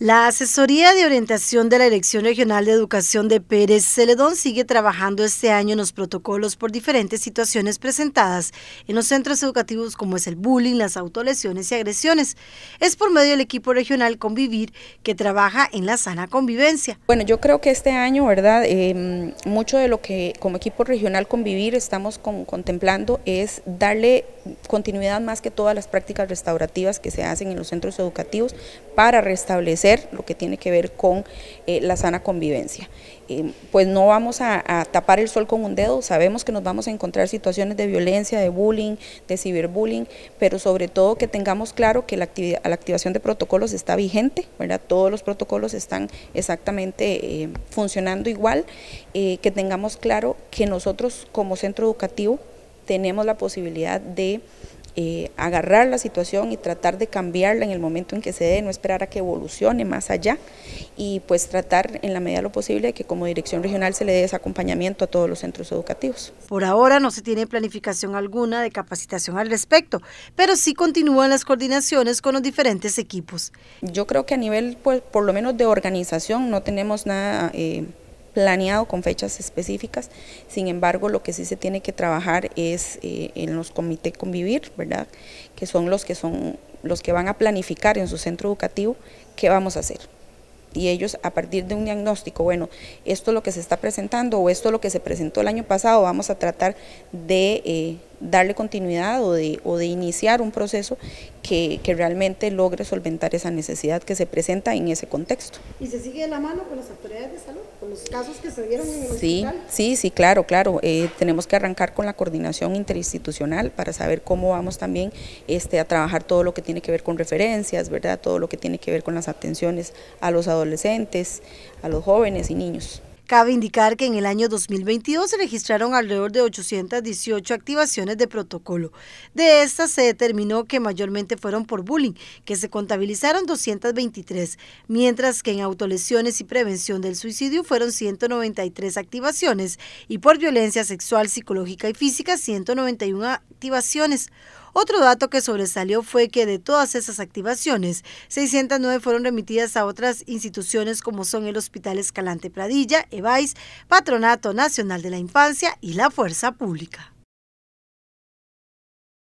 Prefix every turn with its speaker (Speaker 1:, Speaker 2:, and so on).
Speaker 1: La Asesoría de Orientación de la Dirección Regional de Educación de Pérez Celedón sigue trabajando este año en los protocolos por diferentes situaciones presentadas en los centros educativos como es el bullying, las autolesiones y agresiones. Es por medio del equipo regional Convivir
Speaker 2: que trabaja en la sana convivencia. Bueno, yo creo que este año, ¿verdad? Em, mucho de lo que como equipo regional Convivir estamos contemplando es darle continuidad más que todas las prácticas restaurativas que se hacen en los centros educativos para restablecer lo que tiene que ver con eh, la sana convivencia. Eh, pues no vamos a, tapar el sol con un dedo, sabemos que nos vamos a encontrar situaciones de violencia, de bullying, de ciberbullying, pero sobre todo que tengamos claro que la, activación de protocolos está vigente, ¿verdad? todos los protocolos están exactamente eh, funcionando igual, que tengamos claro que nosotros como centro educativo tenemos la posibilidad de eh, agarrar la situación y tratar de cambiarla en el momento en que se dé, no esperar a que evolucione más allá y pues tratar en la medida de lo posible de que como dirección regional se le dé ese acompañamiento a todos los centros educativos.
Speaker 1: Por ahora no se tiene planificación alguna de capacitación al
Speaker 2: respecto, pero sí continúan las coordinaciones con los diferentes equipos. Yo creo que a nivel, pues, por lo menos de organización, no tenemos nada... Eh, planeado con fechas específicas, sin embargo lo que sí se tiene que trabajar es eh, en los comités convivir, ¿verdad? que son los que son los que van a planificar en su centro educativo qué vamos a hacer. Y ellos a partir de un diagnóstico, bueno, esto es lo que se está presentando o esto es lo que se presentó el año pasado, vamos a tratar de eh, darle continuidad o de, o de iniciar un proceso que, realmente logre solventar esa necesidad que se presenta en ese contexto.
Speaker 1: ¿Y se sigue de la mano con las autoridades de salud, con los casos que se dieron en el sí, hospital?
Speaker 2: Sí, sí, claro, claro. Eh, tenemos que arrancar con la coordinación interinstitucional para saber cómo vamos también este, a trabajar todo lo que tiene que ver con referencias, ¿verdad? Todo lo que tiene que ver con las atenciones a los adolescentes, a los jóvenes y niños. Cabe indicar que en el año
Speaker 1: 2022 se registraron alrededor de 818 activaciones de protocolo. De estas se determinó que mayormente fueron por bullying, que se contabilizaron 223, mientras que en autolesiones y prevención del suicidio fueron 193 activaciones y por violencia sexual, psicológica y física 191 activaciones. Otro dato que sobresalió fue que de todas esas activaciones, 609 fueron remitidas a otras instituciones como son el Hospital Escalante Pradilla, EVAIS, Patronato Nacional de la Infancia y la Fuerza Pública.